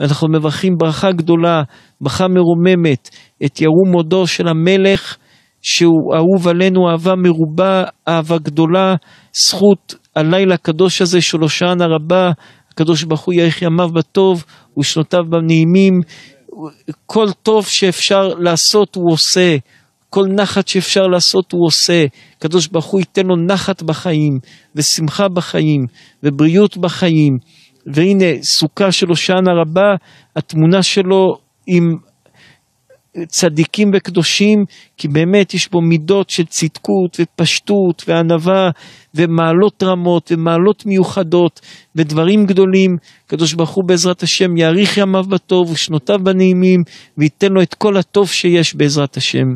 אנחנו מברכים ברכה גדולה, ברכה מרוממת, את ירום מודו של המלך, שהוא אהוב עלינו אהבה מרובה, אהבה גדולה, זכות הלילה הקדוש הזה של הושען הרבה, הקדוש ברוך הוא יאריך ימיו בטוב ושנותיו בנעימים. כל טוב שאפשר לעשות הוא עושה, כל נחת שאפשר לעשות הוא עושה. הקדוש ברוך הוא ייתן לו נחת בחיים, ושמחה בחיים, ובריאות בחיים. והנה סוכה של הושענא רבה, התמונה שלו עם צדיקים וקדושים, כי באמת יש בו מידות של צדקות ופשטות וענווה ומעלות רמות ומעלות מיוחדות ודברים גדולים. הקדוש ברוך הוא בעזרת השם יאריך ימיו בטוב ושנותיו בנעימים וייתן לו את כל הטוב שיש בעזרת השם.